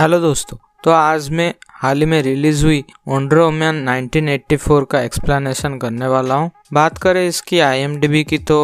hello दोस्तों तो आज मैं हाल ही में रिलीज हुई ओंड्रोमैन 1984 का एक्सप्लेनेशन करने वाला हूँ बात करें इसकी आईएमडीबी की तो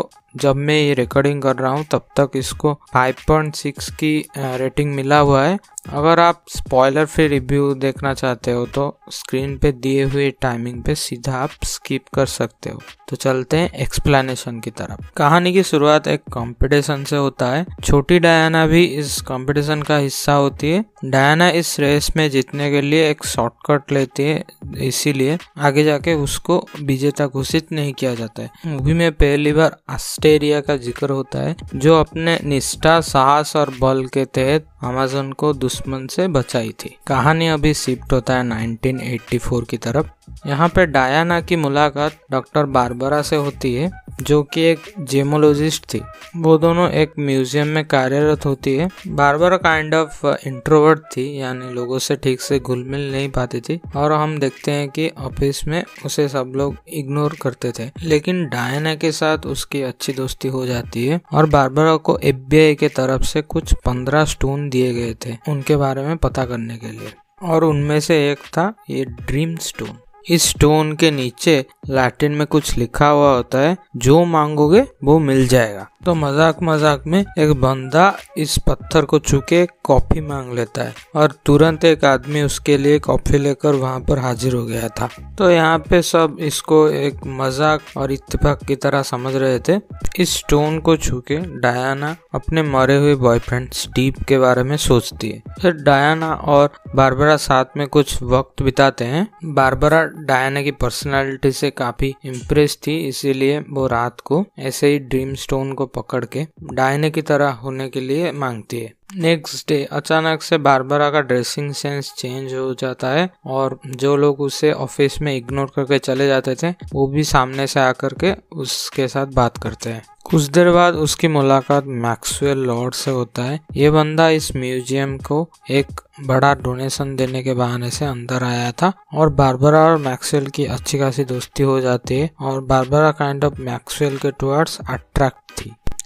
जब मैं ये रिकॉर्डिंग कर रहा हूँ तब तक इसको 5.6 की रेटिंग मिला हुआ है अगर आप स्पॉइलर फ्री रिव्यू देखना चाहते हो तो स्क्रीन पे दिए हुए टाइमिंग पे सीधा आप स्किप कर सकते हो तो चलते हैं एक्सप्लेनेशन की तरफ कहानी की शुरुआत एक कंपटीशन से होता है छोटी डायना भी इस कंपटीशन का हिस्सा होती है डायना इस रेस में जीतने के लिए एक शॉर्टकट लेती है इसीलिए आगे जाके उसको विजेता घोषित नहीं किया जाता है मूवी में पहली बार एस्टेरिया का जिक्र होता है जो अपने निष्ठा साहस और बल के तहत अमेजोन को दुश्मन से बचाई थी कहानी अभी शिफ्ट होता है 1984 की तरफ यहाँ पे डायना की मुलाकात डॉक्टर बारबरा से होती है जो कि एक जेमोलॉजिस्ट थी वो दोनों एक म्यूजियम में कार्यरत होती है बार काइंड ऑफ इंट्रोवर्ट थी यानी लोगों से ठीक से घुल मिल नहीं पाती थी और हम देखते हैं कि ऑफिस में उसे सब लोग इग्नोर करते थे लेकिन डायना के साथ उसकी अच्छी दोस्ती हो जाती है और बारबरा को एफ के तरफ से कुछ पंद्रह स्टोन दिए गए थे उनके बारे में पता करने के लिए और उनमें से एक था ये ड्रीम स्टोन इस स्टोन के नीचे लैटिन में कुछ लिखा हुआ होता है जो मांगोगे वो मिल जाएगा तो मजाक मजाक में एक बंदा इस पत्थर को छू के कॉफी मांग लेता है और तुरंत एक आदमी उसके लिए कॉफी लेकर वहां पर हाजिर हो गया था तो यहाँ पे सब इसको एक मजाक और इत्तेफाक की तरह समझ रहे थे इस स्टोन को छू के डायना अपने मरे हुए बॉयफ्रेंड स्टीव के बारे में सोचती है फिर डायना और बारबरा साथ में कुछ वक्त बिताते हैं बारबरा डायना की पर्सनालिटी से काफी इम्प्रेस थी इसीलिए वो रात को ऐसे ही ड्रीम स्टोन को पकड़ के डायना की तरह होने के लिए मांगती है नेक्स्ट डे अचानक से बारबरा का ड्रेसिंग सेंस चेंज हो जाता है और जो लोग उसे ऑफिस में इग्नोर करके चले जाते थे वो भी सामने से आकर के उसके साथ बात करते हैं कुछ देर बाद उसकी मुलाकात मैक्सवेल लॉर्ड से होता है ये बंदा इस म्यूजियम को एक बड़ा डोनेशन देने के बहाने से अंदर आया था और बारबरा और मैक्सवेल की अच्छी खासी दोस्ती हो जाती है और बारबरा काइंड ऑफ मैक्सवेल के टुवर्ड्स अट्रैक्ट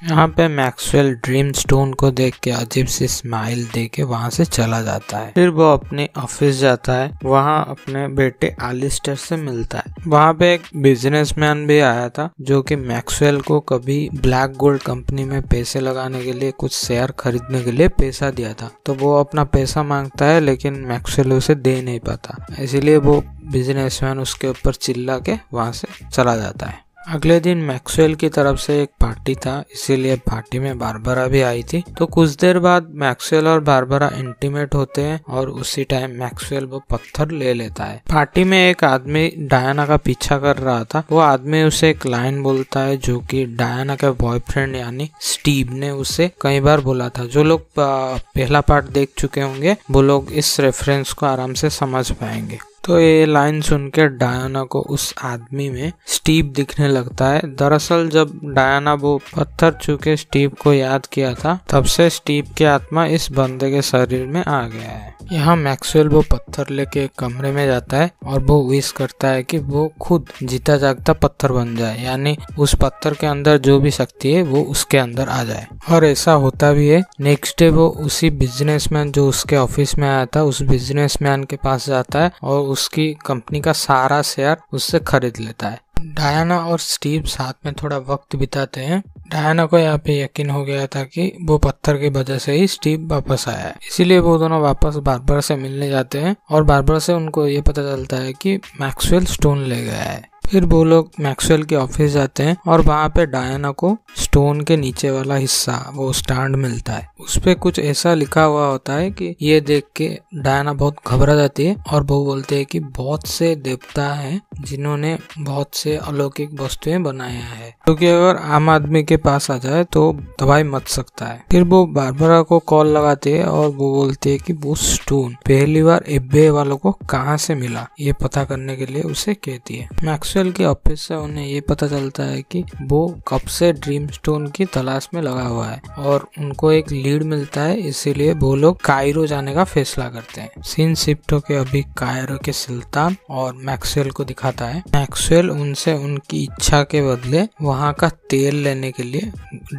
यहाँ पे मैक्सवेल ड्रीम स्टोन को देख के अजीब सी स्माइल दे के वहाँ से चला जाता है फिर वो अपने ऑफिस जाता है वहाँ अपने बेटे आलिस्टर से मिलता है वहाँ पे एक बिजनेसमैन भी आया था जो कि मैक्सवेल को कभी ब्लैक गोल्ड कंपनी में पैसे लगाने के लिए कुछ शेयर खरीदने के लिए पैसा दिया था तो वो अपना पैसा मांगता है लेकिन मैक्सवेल उसे दे नहीं पाता इसीलिए वो बिजनेसमैन उसके ऊपर चिल्ला के वहाँ से चला जाता है अगले दिन मैक्सवेल की तरफ से एक पार्टी था इसीलिए पार्टी में बारबरा भी आई थी तो कुछ देर बाद मैक्सवेल और बारबरा इंटीमेट होते हैं और उसी टाइम मैक्सवेल वो पत्थर ले लेता है पार्टी में एक आदमी डायना का पीछा कर रहा था वो आदमी उसे एक लाइन बोलता है जो कि डायना का बॉयफ्रेंड यानी स्टीव ने उसे कई बार बोला था जो लोग पहला पार्ट देख चुके होंगे वो लोग इस रेफरेंस को आराम से समझ पाएंगे तो ये लाइन सुन के डायना को उस आदमी में स्टीव दिखने लगता है दरअसल जब डायना वो पत्थर चुके स्टीव को याद किया था तब से स्टीव की आत्मा इस बंदे के शरीर में आ गया है यहाँ मैक्सवेल वो पत्थर लेके कमरे में जाता है और वो विश करता है कि वो खुद जीता जागता पत्थर बन जाए यानी उस पत्थर के अंदर जो भी शक्ति है वो उसके अंदर आ जाए और ऐसा होता भी है नेक्स्ट डे वो उसी बिजनेसमैन जो उसके ऑफिस में आया था उस बिजनेसमैन के पास जाता है और उसकी कंपनी का सारा शेयर उससे खरीद लेता है डायना और स्टीव साथ में थोड़ा वक्त बिताते हैं डायना को यहाँ पे यकीन हो गया था कि वो पत्थर की वजह से ही स्टीव वापस आया है इसीलिए वो दोनों वापस बार्बर से मिलने जाते हैं और बार्बर से उनको ये पता चलता है कि मैक्सवेल स्टोन ले गया है फिर वो लोग मैक्सवेल के ऑफिस जाते हैं और वहाँ पे डायना को स्टोन के नीचे वाला हिस्सा वो स्टैंड मिलता है उस पर कुछ ऐसा लिखा हुआ होता है कि ये देख के डायना बहुत घबरा जाती है और वो बोलते हैं कि बहुत से देवता हैं जिन्होंने बहुत से अलौकिक वस्तुएं बनाया है क्योंकि तो अगर आम आदमी के पास आ जाए तो दवाई मच सकता है फिर वो बारबरा को कॉल लगाती है और वो बोलती है की वो स्टोन पहली बार एबे वालों को कहाँ से मिला ये पता करने के लिए उसे कहती है मैक्सवेल मार्शल के ऑफिस से उन्हें ये पता चलता है कि वो कब से ड्रीम स्टोन की तलाश में लगा हुआ है और उनको एक लीड मिलता है इसीलिए वो लोग कायरो जाने का फैसला करते हैं सीन शिफ्ट होके अभी कायरो के सुल्तान और मैक्सवेल को दिखाता है मैक्सवेल उनसे उनकी इच्छा के बदले वहाँ का तेल लेने के लिए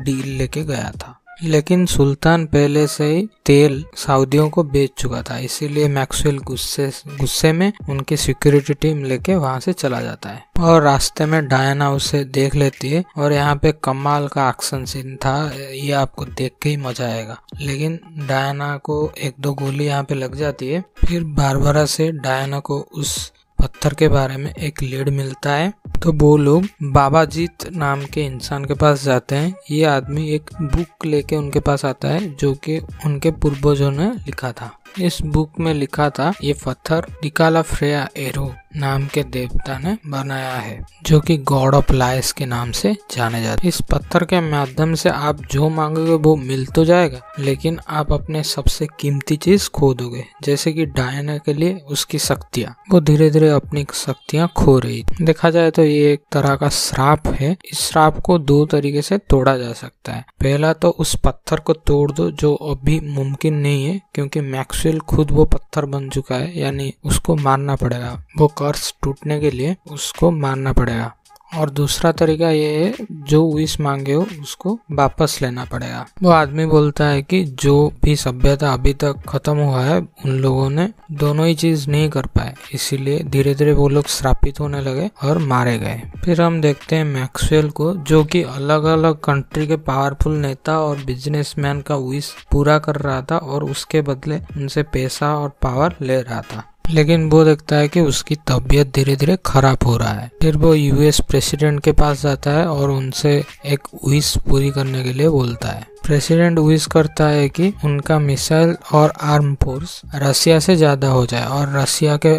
डील लेके गया था लेकिन सुल्तान पहले से ही तेल सऊदियों को बेच चुका था इसीलिए मैक्सवेल गुस्से गुस्से में उनकी सिक्योरिटी टीम लेके वहां से चला जाता है और रास्ते में डायना उसे देख लेती है और यहाँ पे कमाल का एक्शन सीन था ये आपको देख के ही मजा आएगा लेकिन डायना को एक दो गोली यहाँ पे लग जाती है फिर बारबरा से डायना को उस पत्थर के बारे में एक लीड मिलता है तो वो लोग बाबाजीत नाम के इंसान के पास जाते हैं ये आदमी एक बुक लेके उनके पास आता है जो कि उनके पूर्वजों ने लिखा था इस बुक में लिखा था ये पत्थर निकाला फ्रेया एरो नाम के देवता ने बनाया है जो कि गॉड ऑफ लाइस के नाम से जाने जाते इस पत्थर के माध्यम से आप जो मांगोगे वो मिल तो जाएगा लेकिन आप अपने सबसे कीमती चीज खो दोगे जैसे कि डायना के लिए उसकी शक्तियाँ वो धीरे धीरे अपनी शक्तियाँ खो रही देखा जाए तो ये एक तरह का श्राप है इस श्राप को दो तरीके से तोड़ा जा सकता है पहला तो उस पत्थर को तोड़ दो जो अभी मुमकिन नहीं है क्योंकि मैक्स क्रूसेल खुद वो पत्थर बन चुका है यानी उसको मारना पड़ेगा वो कर्स टूटने के लिए उसको मारना पड़ेगा और दूसरा तरीका ये है जो विश मांगे हो उसको वापस लेना पड़ेगा वो आदमी बोलता है कि जो भी सभ्यता अभी तक खत्म हुआ है उन लोगों ने दोनों ही चीज नहीं कर पाए इसीलिए धीरे धीरे वो लोग श्रापित होने लगे और मारे गए फिर हम देखते हैं मैक्सवेल को जो कि अलग अलग कंट्री के पावरफुल नेता और बिजनेसमैन का विश पूरा कर रहा था और उसके बदले उनसे पैसा और पावर ले रहा था लेकिन वो देखता है कि उसकी तबीयत धीरे धीरे खराब हो रहा है फिर वो यूएस प्रेसिडेंट के पास जाता है और उनसे एक विश पूरी करने के लिए बोलता है प्रेसिडेंट विश करता है कि उनका मिसाइल और आर्म फोर्स रशिया से ज्यादा हो जाए और रशिया के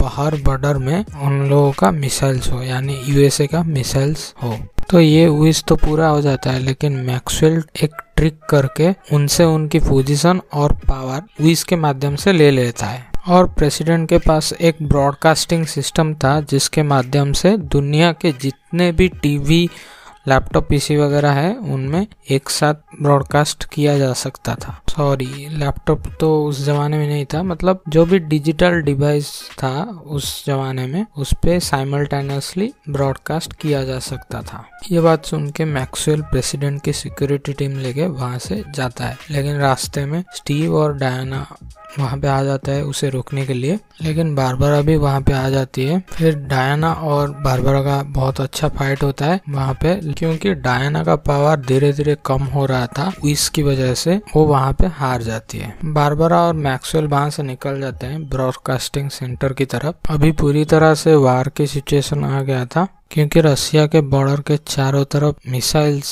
बाहर बॉर्डर में उन लोगों का मिसाइल्स हो यानी यूएसए का मिसाइल्स हो तो ये विश तो पूरा हो जाता है लेकिन मैक्सवेल एक ट्रिक करके उनसे उनकी पोजीशन और पावर विश के माध्यम से ले लेता है और प्रेसिडेंट के पास एक ब्रॉडकास्टिंग सिस्टम था जिसके माध्यम से दुनिया के जितने भी टीवी लैपटॉप पीसी वगैरह है उनमें एक साथ ब्रॉडकास्ट किया जा सकता था सॉरी लैपटॉप तो उस ज़माने में नहीं था मतलब जो भी डिजिटल डिवाइस था उस ज़माने में उस पर साइमल्टेनियसली ब्रॉडकास्ट किया जा सकता था ये बात सुन के मैक्सुअल प्रेसिडेंट की सिक्योरिटी टीम लेके वहाँ से जाता है लेकिन रास्ते में स्टीव और डायना वहाँ पे आ जाता है उसे रोकने के लिए लेकिन बारबरा भी वहाँ पे आ जाती है फिर डायना और बारबरा का बहुत अच्छा फाइट होता है वहाँ पे क्योंकि डायना का पावर धीरे धीरे कम हो रहा था इसकी वजह से वो वहाँ पे पे हार जाती है बारबरा और मैक्सवेल वहां से निकल जाते हैं ब्रॉडकास्टिंग सेंटर की तरफ अभी पूरी तरह से वार की सिचुएशन आ गया था क्योंकि रशिया के बॉर्डर के चारों तरफ मिसाइल्स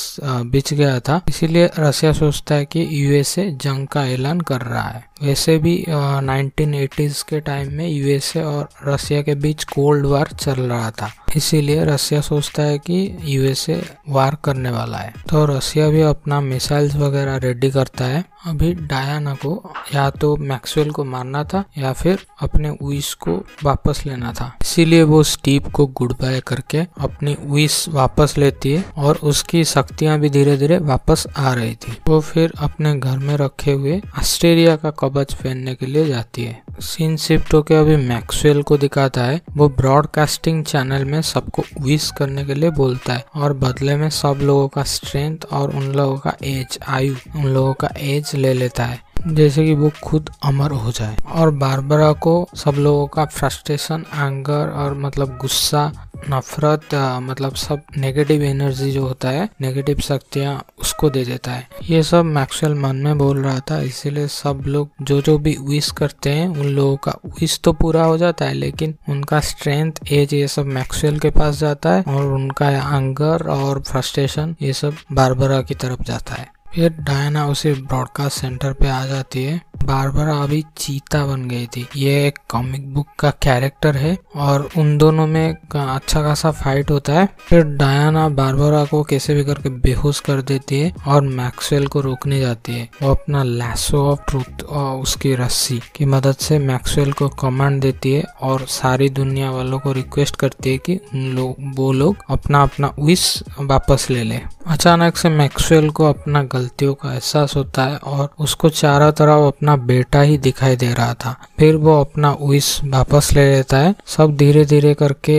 बिछ गया था इसीलिए रसिया सोचता है कि यूएसए जंग का ऐलान कर रहा है वैसे भी नाइनटीन एटीज के टाइम में यूएसए और रशिया के बीच कोल्ड वार चल रहा था इसीलिए रसिया सोचता है कि यूएसए वार करने वाला है तो रशिया भी अपना मिसाइल्स वगैरह रेडी करता है अभी डायना को या तो मैक्सवेल को मारना था या फिर अपने उइस को वापस लेना था इसीलिए वो स्टीव को गुड बाय करके अपनी विश वापस लेती है और उसकी शक्तियां भी धीरे धीरे वापस आ रही थी वो फिर अपने घर में रखे हुए ऑस्ट्रेलिया का कबच पहनने के लिए जाती है सीन शिफ्ट होकर अभी मैक्सवेल को दिखाता है वो ब्रॉडकास्टिंग चैनल में सबको विश करने के लिए बोलता है और बदले में सब लोगों का स्ट्रेंथ और उन लोगों का एज आयु उन लोगों का एज ले लेता है जैसे कि वो खुद अमर हो जाए और बारबरा को सब लोगों का फ्रस्ट्रेशन एंगर और मतलब गुस्सा नफरत मतलब सब नेगेटिव एनर्जी जो होता है नेगेटिव शक्तियाँ उसको दे देता है ये सब मैक्सुअल मन में बोल रहा था इसीलिए सब लोग जो जो भी विश करते हैं उन लोगों का विश तो पूरा हो जाता है लेकिन उनका स्ट्रेंथ एज ये सब मैक्सुअल के पास जाता है और उनका एंगर और फ्रस्ट्रेशन ये सब बारबरा की तरफ जाता है फिर डायना उसे ब्रॉडकास्ट सेंटर पे आ जाती है बारबरा अभी चीता बन गई थी ये एक कॉमिक बुक का कैरेक्टर है और उन दोनों में अच्छा खासा फाइट होता है फिर डायना बारबरा को कैसे भी करके बेहोश कर देती है और मैक्सवेल को रोकने जाती है वो अपना लैसो ऑफ ट्रूथ और उसकी रस्सी की मदद से मैक्सवेल को कमांड देती है और सारी दुनिया वालों को रिक्वेस्ट करती है की उन लोग वो लोग अपना अपना विश वापस ले ले अचानक से मैक्सवेल को अपना गलतियों का एहसास होता है और उसको चारों तरफ अपना अपना बेटा ही दिखाई दे रहा था फिर वो अपना विश वापस ले लेता है सब धीरे धीरे करके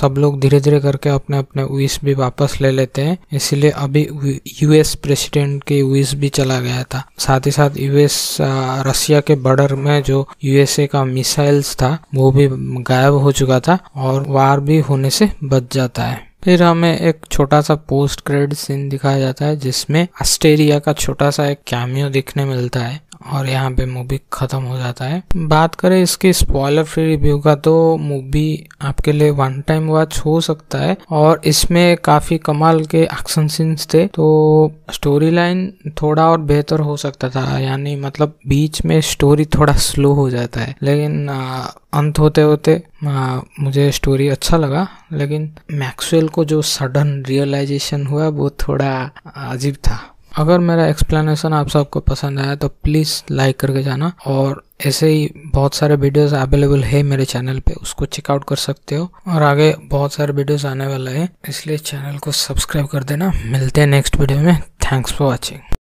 सब लोग धीरे धीरे करके अपने अपने विश भी वापस ले लेते हैं इसलिए अभी यूएस प्रेसिडेंट की विश भी चला गया था साथ ही साथ यूएस रसिया के बॉर्डर में जो यूएसए का मिसाइल्स था वो भी गायब हो चुका था और वार भी होने से बच जाता है फिर हमें एक छोटा सा पोस्ट क्रेडिट सीन दिखाया जाता है जिसमें ऑस्ट्रेलिया का छोटा सा एक कैमियो दिखने मिलता है और यहाँ पे मूवी ख़त्म हो जाता है बात करें इसके स्पॉयलर फ्री रिव्यू का तो मूवी आपके लिए वन टाइम वॉच हो सकता है और इसमें काफ़ी कमाल के एक्शन सीन्स थे तो स्टोरी लाइन थोड़ा और बेहतर हो सकता था यानी मतलब बीच में स्टोरी थोड़ा स्लो हो जाता है लेकिन आ, अंत होते होते आ, मुझे स्टोरी अच्छा लगा लेकिन मैक्सवेल को जो सडन रियलाइजेशन हुआ वो थोड़ा अजीब था अगर मेरा एक्सप्लेनेशन आप सबको पसंद आया तो प्लीज़ लाइक करके जाना और ऐसे ही बहुत सारे वीडियोस अवेलेबल है मेरे चैनल पे उसको चेकआउट कर सकते हो और आगे बहुत सारे वीडियोस आने वाले हैं इसलिए चैनल को सब्सक्राइब कर देना मिलते हैं नेक्स्ट वीडियो में थैंक्स फॉर वॉचिंग